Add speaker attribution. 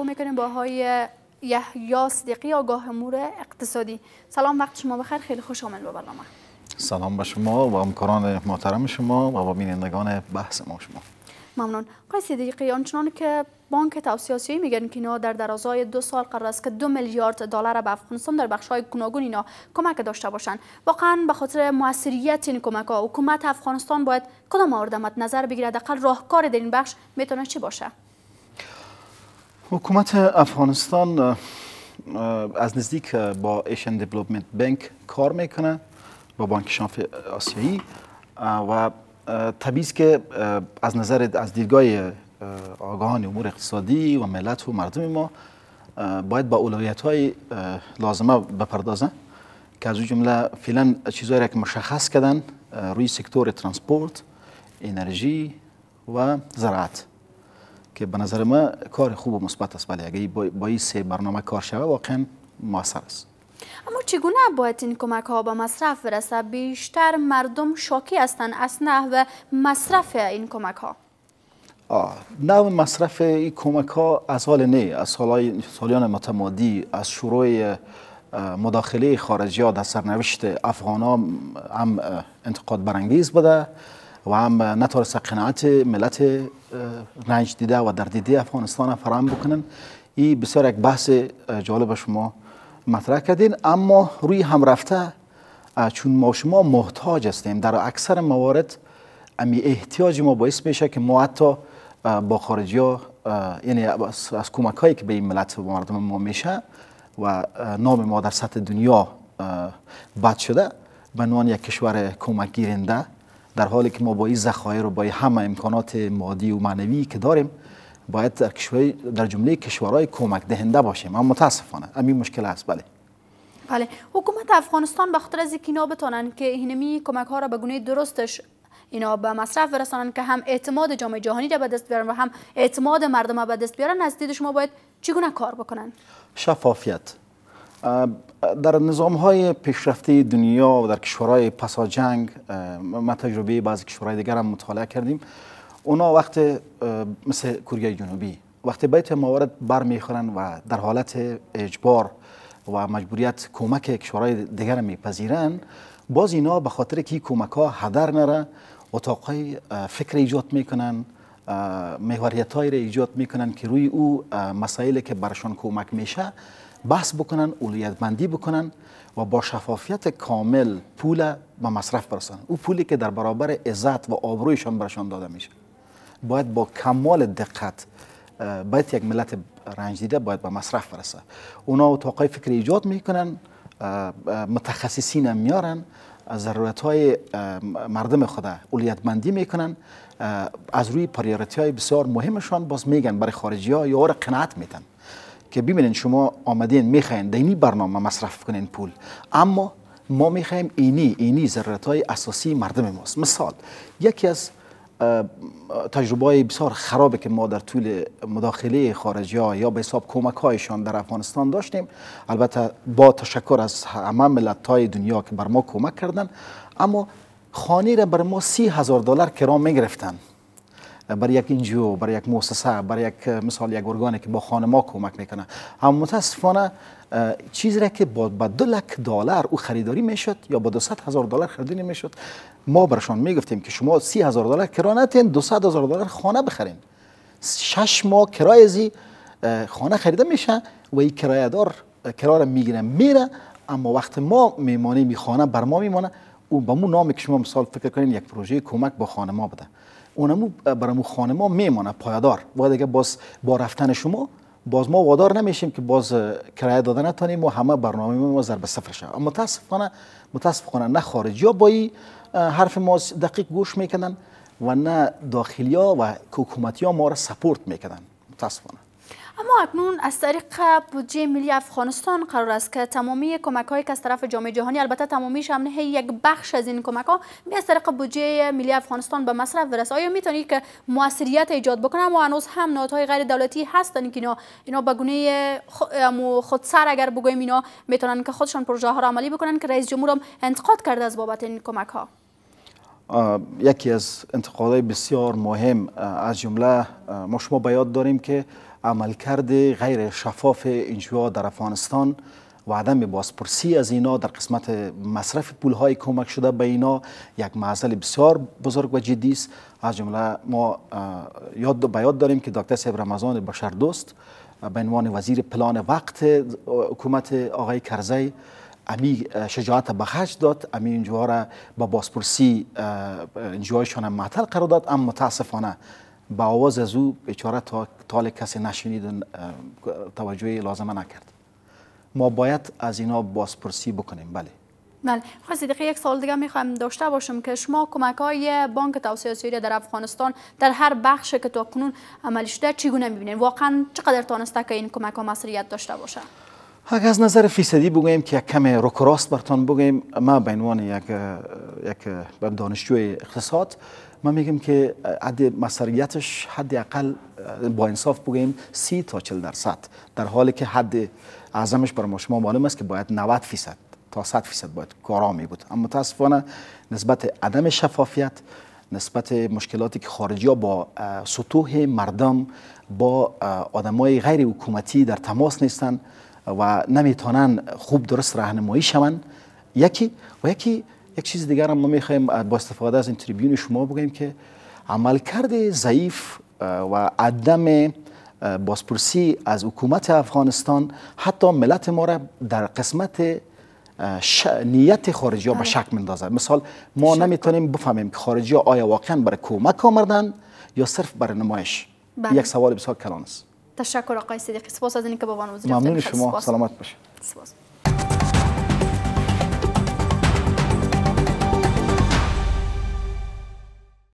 Speaker 1: گفتگو میکنیم با های یحیی صدیقی آگاه امور اقتصادی سلام وقت شما بخیر خیلی خوش آمد به برنامه
Speaker 2: سلام به شما و همکاران محترم شما و با بینندگان بحث ما شما
Speaker 1: ممنون قای صدیقی آنچنان که بانک توسعه میگن که اینا در درازای دو سال قرار است که دو میلیارد دلار به افغانستان در بخش های گوناگون اینا کمک داشته باشند واقعا به خاطر موثریت این کمک ها حکومت افغانستان باید کدام مورد نظر بگیرد حداقل راهکار در این بخش میتونه چی باشه
Speaker 2: حکومت افغانستان از نزدیک با ایشن دیولپمنت بنک کار میکنه با بانک شاف آسیایی و طبیعی که از نظر از دیدگاه آگاهان امور اقتصادی و ملت و مردم ما باید با اولویت های لازمه بپردازن که از جمله فعلا چیزهایی را که مشخص کردن روی سکتور ترانسپورت انرژی و زراعت که به نظر ما کار خوب و مثبت است ولی اگه با این سه برنامه کار شوه واقعا موثر است
Speaker 1: اما چگونه باید این کمک ها به مصرف برسه بیشتر مردم شاکی هستند از نحو مصرف این کمک ها
Speaker 2: نه نو مصرف این کمک ها از حال نه از های سالیان متمادی از شروع مداخله خارجی ها در سرنوشت افغان ها هم انتقاد برانگیز بوده و هم نتارست قناعت ملت رنج دیده و در دیده افغانستان فرام بکنن این بسیار یک بحث جالب شما مطرح کردین اما روی هم رفته چون ما شما محتاج هستیم در اکثر موارد امی احتیاج ما باعث میشه که ما حتی با خارجی ها یعنی از, کمک هایی که به این ملت و مردم ما میشه و نام ما در سطح دنیا بد شده به عنوان یک کشور کمک گیرنده در حالی که ما با این ذخایر و با همه امکانات مادی و معنوی که داریم باید در, در جمله کشورهای کمک دهنده باشیم اما متاسفانه همین مشکل است بله
Speaker 1: بله حکومت افغانستان به خاطر از اینکه بتانن که اینمی کمک ها را به گونه درستش اینا به مصرف برسانن که هم اعتماد جامعه جهانی را به دست بیارن و هم اعتماد مردم را به دست بیارن از دید شما باید چگونه کار بکنن
Speaker 2: شفافیت در نظام های پیشرفته دنیا و در کشورهای پسا جنگ ما تجربه بعضی کشورهای دیگر هم مطالعه کردیم اونا وقت مثل کره جنوبی وقتی بیت موارد میخورن و در حالت اجبار و مجبوریت کمک کشورهای دیگر میپذیرن باز اینا به خاطر که کمک ها هدر نره اتاقای فکر ایجاد میکنن محوریت هایی را ایجاد میکنند که روی او مسائل که برشان کمک میشه بحث بکنن اولیت بندی بکنن و با شفافیت کامل پول به مصرف برسن او پولی که در برابر عزت و آبرویشان برشان داده میشه باید با کمال دقت باید یک ملت رنج دیده باید به با مصرف برسه اونا اتاقای فکر ایجاد میکنن متخصصین هم میارن ضرورت های مردم خود اولیتمندی میکنن از روی پریارتی های بسیار مهمشان باز میگن برای خارجی ها یا را قناعت میتن که ببینین شما آمدین میخواین دینی برنامه مصرف کنین پول اما ما میخواییم اینی اینی ضرورت های اساسی مردم ماست مثال یکی از تجربه های بسیار خرابی که ما در طول مداخله خارجی ها یا به حساب کمک هایشان در افغانستان داشتیم البته با تشکر از همه ملت های دنیا که بر ما کمک کردن اما خانی را بر ما سی هزار دلار کرام می گرفتن برای یک انجیو برای یک موسسه برای یک مثال یک ارگانی که با خانه ما کمک میکنه هم متاسفانه چیزی را که با, با دو لک دلار او خریداری میشد یا با 200 هزار دلار خریداری میشد ما برشان میگفتیم که شما سی هزار دلار کرا نتین 200 هزار دلار خانه بخرین شش ماه کرای زی خانه خریده میشه و این کرایه دار کرار میگیره میره اما وقت ما میمانی خانه بر ما میمانه او به مو نامی که شما مثال فکر کنین یک پروژه کمک با خانه ما بده اونمو برامو خانه ما میمانه پایدار و دیگه باز با رفتن شما باز ما وادار نمیشیم که باز کرایه داده نتانیم و همه برنامه ما ضربه صفر شد متاسفانه متاسفانه نه خارجی ها با این حرف ما دقیق گوش میکنن و نه داخلی ها و حکومتی ها ما را سپورت میکنن متاسفانه
Speaker 1: اما اکنون از طریق بودجه ملی افغانستان قرار است که تمامی کمک هایی که از طرف جامعه جهانی البته تمامیش هم یک بخش از این کمک ها از طریق بودجه ملی افغانستان به مصرف برسه آیا میتونید که موثریت ایجاد بکنه اما هنوز هم نهادهای غیر دولتی هستن که اینا اینا به گونه خودسر اگر بگویم اینا میتونن که خودشان پروژه ها را عملی بکنن که رئیس جمهور هم انتقاد کرده از بابت این کمک ها
Speaker 2: یکی از انتقادهای بسیار مهم از جمله ما شما به یاد داریم که عملکرد غیر شفاف اینجوا در افغانستان و عدم بازپرسی از اینا در قسمت مصرف های کمک شده به اینا یک معضل بسیار بزرگ و جدی است از جمله ما یاد به یاد داریم که دکتر سیب رمضان بشردوست به عنوان وزیر پلان وقت حکومت آقای کرزی امی شجاعت بخش داد امی اینجا را با بازپرسی اینجوهایشان معطل قرار داد اما متاسفانه به آواز از او بیچاره تا تال کسی نشنید و توجه لازمه نکرد ما باید از اینا بازپرسی بکنیم بله
Speaker 1: بله خواهی صدیقی یک سال دیگه میخوام داشته باشم که شما کمک های بانک توسعه سوریه در افغانستان در هر بخش که تا کنون عملی شده چگونه میبینید واقعا چقدر تانسته که این کمک ها مسئولیت داشته باشه
Speaker 2: اگر از نظر فیصدی بگویم که یک کم رک راست برتان بگویم ما به عنوان یک یک اقتصاد من میگم که عد حد اقل با انصاف بگویم سی تا چل درصد در حالی که حد اعظمش برای ما شما معلوم است که باید 90 فیصد تا 100 فیصد باید کارا می بود اما متاسفانه نسبت عدم شفافیت نسبت مشکلاتی که خارجی ها با سطوح مردم با آدمای غیر حکومتی در تماس نیستند و نمیتونن خوب درست راهنمایی شوند یکی و یکی یک چیز دیگر هم ما میخوایم با استفاده از این تریبیون شما بگیم که عملکرد ضعیف و عدم بازپرسی از حکومت افغانستان حتی ملت ما را در قسمت نیت خارجی ها به آره. شک مندازه مثال ما نمیتونیم بفهمیم که خارجی ها آیا واقعا برای کمک آمردن یا صرف برای نمایش بله. یک سوال بسیار کلان
Speaker 1: است تشکر آقای صدیقی سپاس از اینکه با ما ممنون شما سلامت
Speaker 2: باشید سپاس